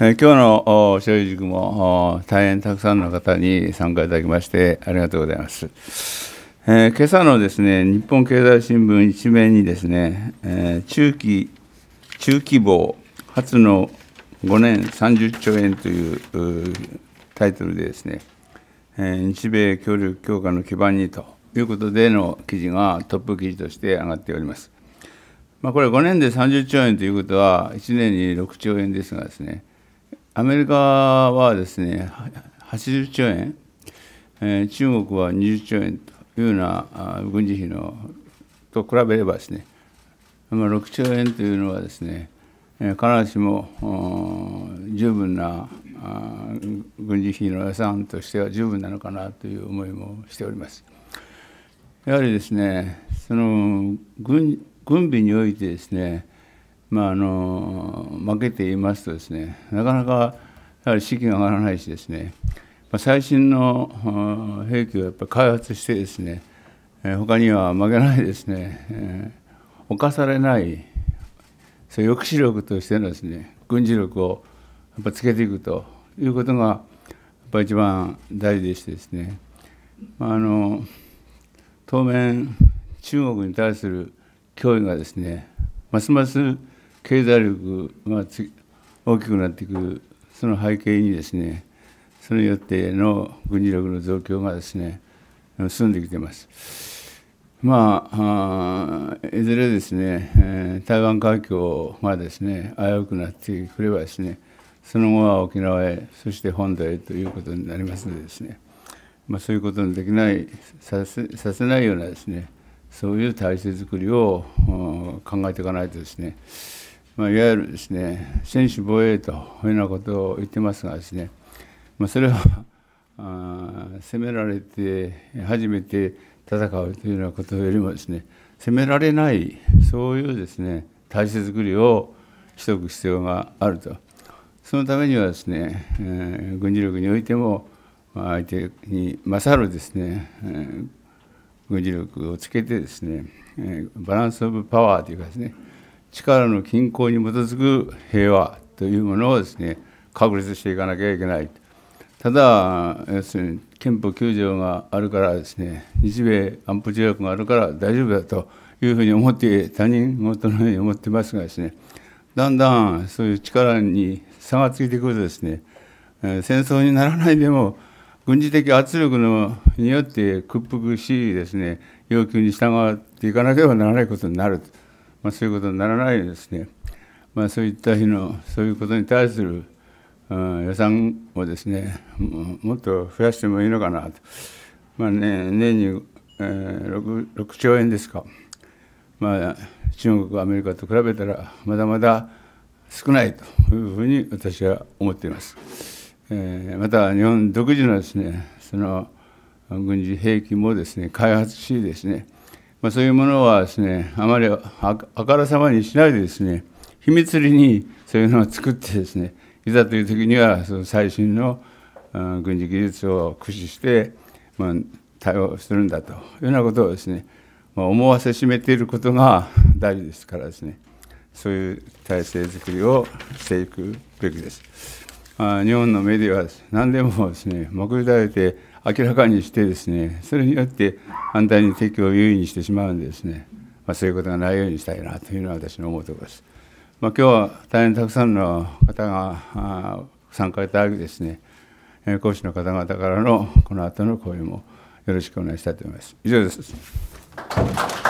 え今日の所有塾も大変たくさんの方に参加いただきましてありがとうございます。えー、今朝のですね日本経済新聞一面にですね、えー、中期中期防初の5年30兆円というタイトルでですね、えー、日米協力強化の基盤にということでの記事がトップ記事として上がっております。まあ、これ5年で30兆円ということは1年に6兆円ですがですねアメリカはですね、80兆円、え中国は20兆円というような軍事費のと比べればですね、まあ、6兆円というのはですね、必ずしも十分な軍事費の予算としては十分なのかなという思いもしております。やはりですね、その軍軍備においてですね、まあ、あの負けていますとですねなかなかやはり資金が上がらないしですね、ま最新の兵器をやっぱ開発してですね他には負けないですね、えー、侵されないそう抑止力としてのですね軍事力をやっぱつけていくということがやっぱ一番大事でしてですね、まあ、あの当面中国に対する脅威がですねますます経済力が大きくなっていくその背景にですねそれによっての軍事力の増強がですね進んできています。まあ、あいずれですね、えー、台湾海峡がですね危うくなってくればですねその後は沖縄へそして本土へということになりますのでですね、まあ、そういうことのできないさせさせないようなですねそういう体制づくりを考えていかないとですねまあ、いわゆるですね専守防衛というようなことを言ってますがですね、まあ、それは攻 められて初めて戦うというようなことよりもですね攻められないそういうですね体制づくりをしておく必要があるとそのためにはですね、えー、軍事力においても相手に勝るですね、えー、軍事力をつけてですね、えー、バランス・オブ・パワーというかですね力の均衡に基づく平和というものをですね確立していかなきゃいけないただ要するに憲法9条があるからですね日米安保条約があるから大丈夫だというふうに思って他人事のように思ってますがですねだんだんそういう力に差がついてくるとですね戦争にならないでも軍事的圧力のによって屈服しですね要求に従っていかなければならないことになると。まあ、そういうことにならないですね、まあ、そういった日のそういうことに対する予算をですねもっと増やしてもいいのかなと、まあね、年に、えー、6, 6兆円ですか、まあ、中国アメリカと比べたらまだまだ少ないというふうに私は思っています。えー、また日本独自のですねその軍事兵器もですね開発しですねまあ、そういうものはですねあまりあからさまにしないでですね秘密裏にそういうのを作ってですねいざという時にはその最新の軍事技術を駆使して、まあ、対応するんだというようなことをですね、まあ、思わせしめていることが大事ですからですねそういう体制づくりをしていくべきです。日本のメディアは何でもですねまり立てて明らかにしてですねそれによって反対に敵を優位にしてしまうんでですね、まあ、そういうことがないようにしたいなというのは私の思うところです。まあ、今日は大変たくさんの方が参加いただきですね講師の方々からのこの後の講演もよろしくお願いしたいと思います。以上です。